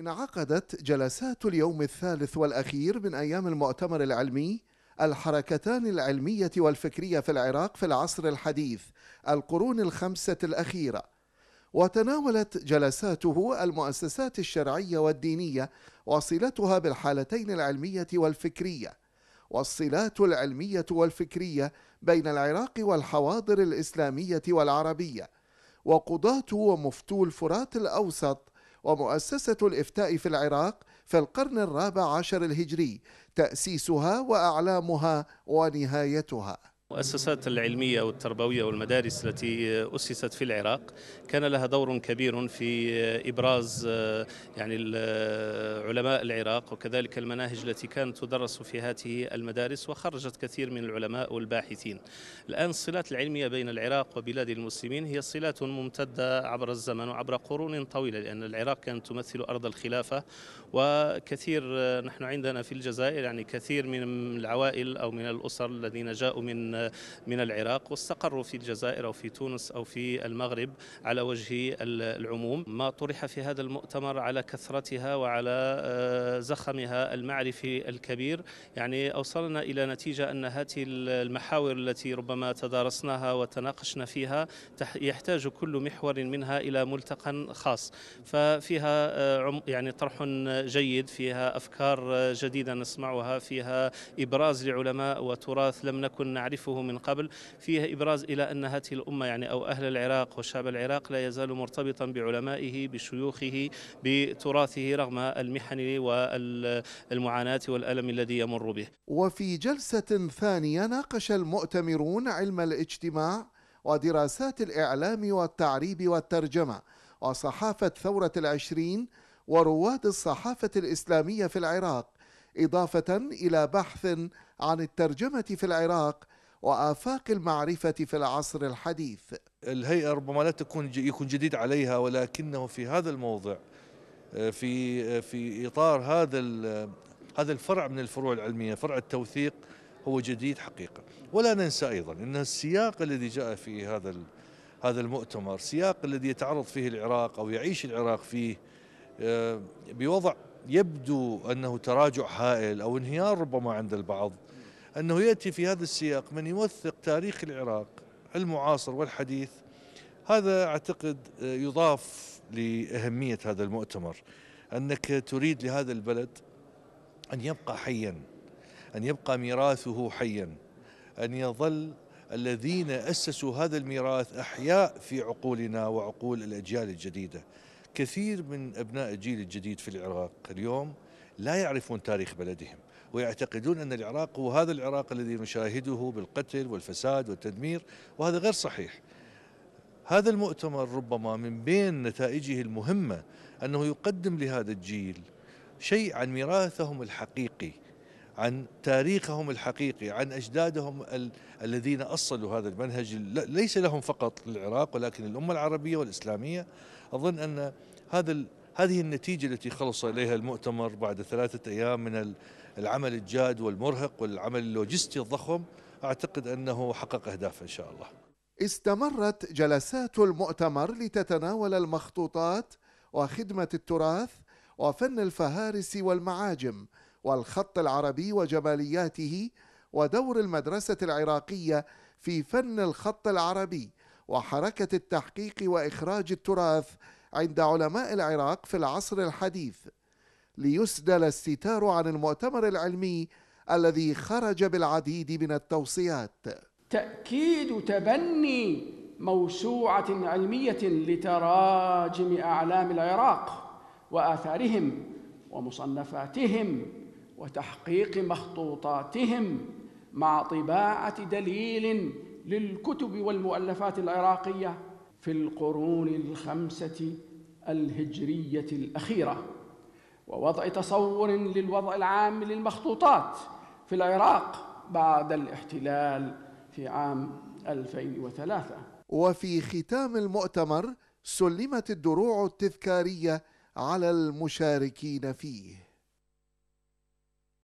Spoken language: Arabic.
انعقدت جلسات اليوم الثالث والأخير من أيام المؤتمر العلمي الحركتان العلمية والفكرية في العراق في العصر الحديث القرون الخمسة الأخيرة وتناولت جلساته المؤسسات الشرعية والدينية وصلتها بالحالتين العلمية والفكرية والصلات العلمية والفكرية بين العراق والحواضر الإسلامية والعربية وقضاة ومفتو الفرات الأوسط ومؤسسة الإفتاء في العراق في القرن الرابع عشر الهجري تأسيسها وأعلامها ونهايتها المؤسسات العلمية والتربوية والمدارس التي أسست في العراق كان لها دور كبير في إبراز يعني علماء العراق وكذلك المناهج التي كانت تدرس في هذه المدارس وخرجت كثير من العلماء والباحثين الآن الصلات العلمية بين العراق وبلاد المسلمين هي صلات ممتدة عبر الزمن وعبر قرون طويلة لأن العراق كانت تمثل أرض الخلافة وكثير نحن عندنا في الجزائر يعني كثير من العوائل أو من الأسر الذين جاءوا من من العراق واستقروا في الجزائر او في تونس او في المغرب على وجه العموم ما طرح في هذا المؤتمر على كثرتها وعلى آه، زخمها المعرفي الكبير يعني اوصلنا الى نتيجه ان هذه المحاور التي ربما تدارسناها وتناقشنا فيها يحتاج كل محور منها الى ملتقى خاص ففيها آه، يعني طرح جيد فيها افكار آه، جديده نسمعها فيها ابراز لعلماء وتراث لم نكن نعرفه نعرفه من قبل فيه إبراز إلى أن هذه الأمة يعني أو أهل العراق وشعب العراق لا يزال مرتبطا بعلمائه بشيوخه بتراثه رغم المحن والمعاناة والألم الذي يمر به وفي جلسة ثانية ناقش المؤتمرون علم الاجتماع ودراسات الإعلام والتعريب والترجمة وصحافة ثورة العشرين ورواد الصحافة الإسلامية في العراق إضافة إلى بحث عن الترجمة في العراق وآفاق المعرفة في العصر الحديث الهيئة ربما لا تكون يكون جديد عليها ولكنه في هذا الموضع آه، في آه، في إطار هذا هذا الفرع من الفروع العلمية فرع التوثيق هو جديد حقيقة ولا ننسى أيضا أن السياق الذي جاء في هذا هذا المؤتمر سياق الذي يتعرض فيه العراق أو يعيش العراق فيه آه، بوضع يبدو أنه تراجع هائل أو انهيار ربما عند البعض أنه يأتي في هذا السياق من يوثق تاريخ العراق المعاصر والحديث هذا أعتقد يضاف لأهمية هذا المؤتمر أنك تريد لهذا البلد أن يبقى حيا أن يبقى ميراثه حيا أن يظل الذين أسسوا هذا الميراث أحياء في عقولنا وعقول الأجيال الجديدة كثير من أبناء الجيل الجديد في العراق اليوم لا يعرفون تاريخ بلدهم ويعتقدون أن العراق هو هذا العراق الذي نشاهده بالقتل والفساد والتدمير وهذا غير صحيح هذا المؤتمر ربما من بين نتائجه المهمة أنه يقدم لهذا الجيل شيء عن ميراثهم الحقيقي عن تاريخهم الحقيقي عن أجدادهم ال الذين أصلوا هذا المنهج ليس لهم فقط للعراق ولكن الأمة العربية والإسلامية أظن أن هذا هذه النتيجة التي خلص إليها المؤتمر بعد ثلاثة أيام من العمل الجاد والمرهق والعمل اللوجستي الضخم أعتقد أنه حقق أهدافه إن شاء الله استمرت جلسات المؤتمر لتتناول المخطوطات وخدمة التراث وفن الفهارس والمعاجم والخط العربي وجمالياته ودور المدرسة العراقية في فن الخط العربي وحركة التحقيق وإخراج التراث عند علماء العراق في العصر الحديث ليسدل الستار عن المؤتمر العلمي الذي خرج بالعديد من التوصيات تأكيد تبني موسوعة علمية لتراجم أعلام العراق وآثارهم ومصنفاتهم وتحقيق مخطوطاتهم مع طباعة دليل للكتب والمؤلفات العراقية في القرون الخمسة الهجرية الأخيرة ووضع تصور للوضع العام للمخطوطات في العراق بعد الاحتلال في عام 2003 وفي ختام المؤتمر سلمت الدروع التذكاريه على المشاركين فيه